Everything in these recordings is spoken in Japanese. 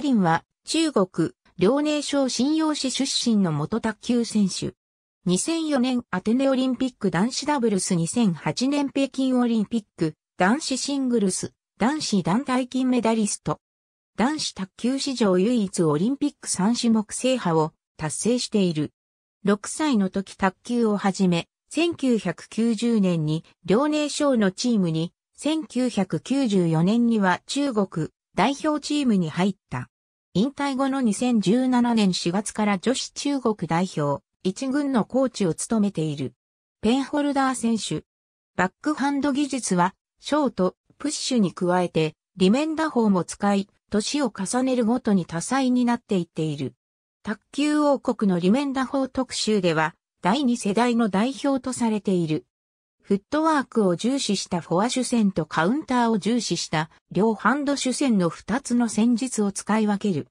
リンは中国、遼寧省信陽市出身の元卓球選手。2004年アテネオリンピック男子ダブルス2008年北京オリンピック男子シングルス男子団体金メダリスト。男子卓球史上唯一オリンピック3種目制覇を達成している。6歳の時卓球を始め、1990年に遼寧省のチームに、1994年には中国、代表チームに入った。引退後の2017年4月から女子中国代表、一軍のコーチを務めている。ペンホルダー選手。バックハンド技術は、ショート、プッシュに加えて、リメンダ法も使い、年を重ねるごとに多彩になっていっている。卓球王国のリメンダ法特集では、第2世代の代表とされている。フットワークを重視したフォア主戦とカウンターを重視した両ハンド主戦の2つの戦術を使い分ける。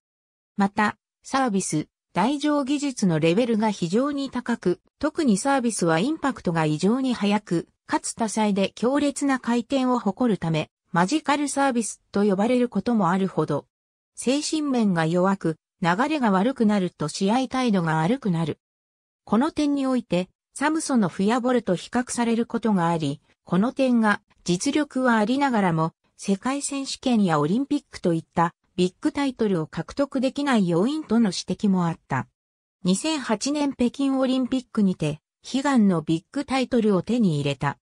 また、サービス、台上技術のレベルが非常に高く、特にサービスはインパクトが異常に速く、かつ多彩で強烈な回転を誇るため、マジカルサービスと呼ばれることもあるほど、精神面が弱く、流れが悪くなると試合態度が悪くなる。この点において、サムソのフやボルと比較されることがあり、この点が実力はありながらも、世界選手権やオリンピックといったビッグタイトルを獲得できない要因との指摘もあった。2008年北京オリンピックにて、悲願のビッグタイトルを手に入れた。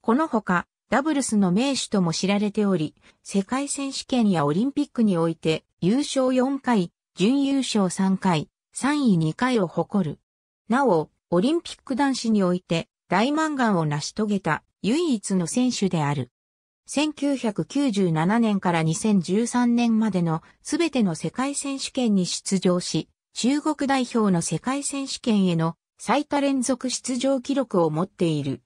このほか、ダブルスの名手とも知られており、世界選手権やオリンピックにおいて、優勝4回、準優勝3回、3位2回を誇る。なお、オリンピック男子において大満願を成し遂げた唯一の選手である。1997年から2013年までのすべての世界選手権に出場し、中国代表の世界選手権への最多連続出場記録を持っている。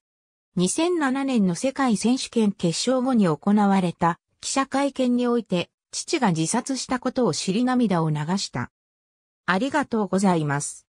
2007年の世界選手権決勝後に行われた記者会見において、父が自殺したことを知り涙を流した。ありがとうございます。